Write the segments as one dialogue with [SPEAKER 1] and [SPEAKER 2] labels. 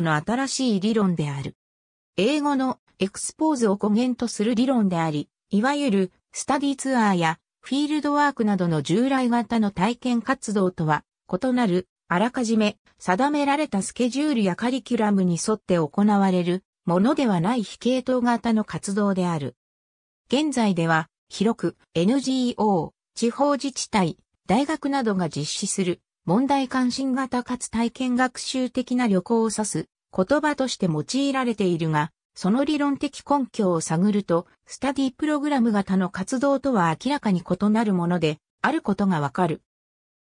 [SPEAKER 1] の新しい理論である。英語のエクスポーズを語源とする理論であり、いわゆるスタディツアーやフィールドワークなどの従来型の体験活動とは異なる、あらかじめ定められたスケジュールやカリキュラムに沿って行われるものではない非系統型の活動である。現在では広く NGO、地方自治体、大学などが実施する問題関心型かつ体験学習的な旅行を指す言葉として用いられているが、その理論的根拠を探ると、スタディプログラム型の活動とは明らかに異なるもので、あることがわかる。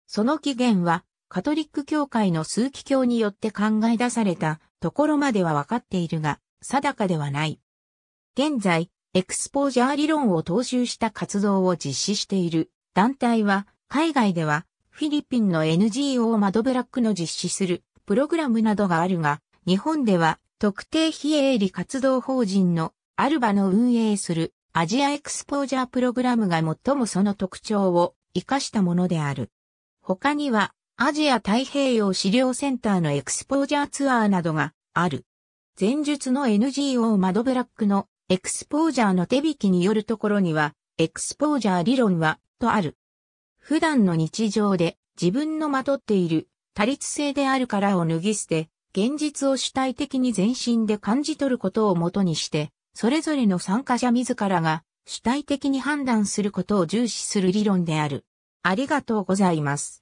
[SPEAKER 1] その起源は、カトリック教会の数奇教によって考え出されたところまではわかっているが、定かではない。現在、エクスポージャー理論を踏襲した活動を実施している団体は、海外ではフィリピンの NGO 窓ブラックの実施するプログラムなどがあるが、日本では特定非営利活動法人のアルバの運営するアジアエクスポージャープログラムが最もその特徴を活かしたものである。他にはアジア太平洋資料センターのエクスポージャーツアーなどがある。前述の NGO 窓ブラックのエクスポージャーの手引きによるところには、エクスポージャー理論はとある。普段の日常で自分のまとっている多律性であるからを脱ぎ捨て、現実を主体的に全身で感じ取ることをもとにして、それぞれの参加者自らが主体的に判断することを重視する理論である。ありがとうございます。